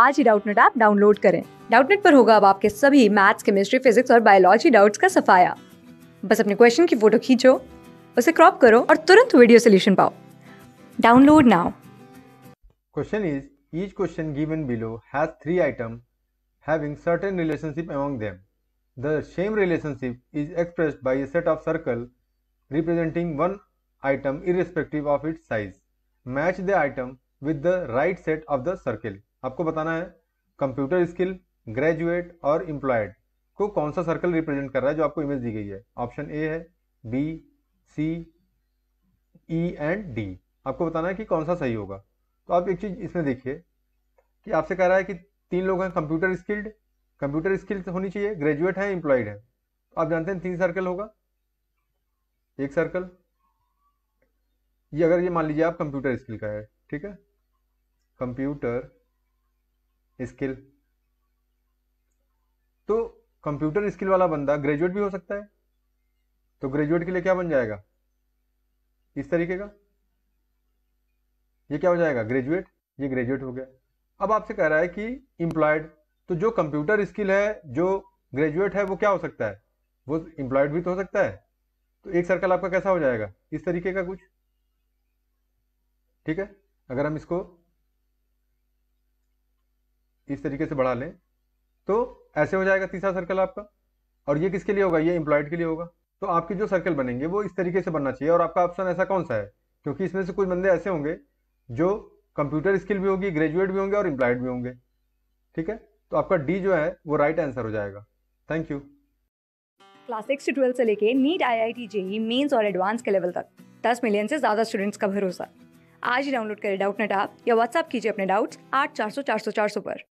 आज ही Doubtnut app download करें डाउटनेट पर होगा अब आपके सभी मैथ्स केमिस्ट्री फिजिक्स और बायोलॉजी डाउट्स का सफाया बस अपने क्वेश्चन की फोटो खींचो उसे क्रॉप करो और तुरंत वीडियो सोल्यूशन पाओ download now question is each question given below has three item having certain relationship among them the same relationship is expressed by a set of circle representing one item irrespective of its size match the item with the right set of the circle आपको बताना है computer skill graduate और employed को कौन सा circle represent कर रहा है जो आपको इमेज दी गई है ऑप्शन ए है B C E and D आपको बताना है कि कौन सा सही होगा तो आप एक चीज इसमें देखिए कि आपसे कह रहा है कि तीन लोग हैं कंप्यूटर स्किल्ड कंप्यूटर स्किल्ड होनी चाहिए ग्रेजुएट है इंप्लॉयड है तो आप जानते हैं तीन सर्कल होगा एक सर्कल ये अगर ये मान लीजिए आप कंप्यूटर स्किल का है ठीक है कंप्यूटर स्किल तो कंप्यूटर स्किल वाला बंदा ग्रेजुएट भी हो सकता है तो ग्रेजुएट के लिए क्या बन जाएगा इस तरीके का ये क्या हो जाएगा ग्रेजुएट ये ग्रेजुएट हो गया अब आपसे कह रहा है कि इंप्लॉयड तो जो कंप्यूटर स्किल है जो ग्रेजुएट है वो क्या हो सकता है वो इंप्लॉयड भी तो हो सकता है तो एक सर्कल आपका कैसा हो जाएगा इस तरीके का कुछ ठीक है अगर हम इसको इस तरीके से बढ़ा लें तो ऐसे हो जाएगा तीसरा सर्कल आपका और ये किसके लिए होगा ये इंप्लॉयड के लिए होगा तो आपके जो सर्कल बनेंगे वो इस तरीके से बनना चाहिए और आपका ऑप्शन ऐसा कौन सा है क्योंकि इसमें से कुछ बंदे ऐसे होंगे जो कंप्यूटर स्किल भी होगी ग्रेजुएट भी होंगे और एम्प्लॉयड भी होंगे ठीक है तो आपका डी जो है वो राइट आंसर हो जाएगा थैंक यू क्लास सिक्स से ट्वेल्थ से लेके NEET I I T JEE mains और एडवांस के लेवल तक दस मिलियन से ज़्यादा स्टूडेंट्स का भरोसा आज ही डाउनलोड करें डाउट नेट आप या व्हाट्सअप कीजिए अपने डाउट्स आठ चार सौ चार सौ चार सौ पर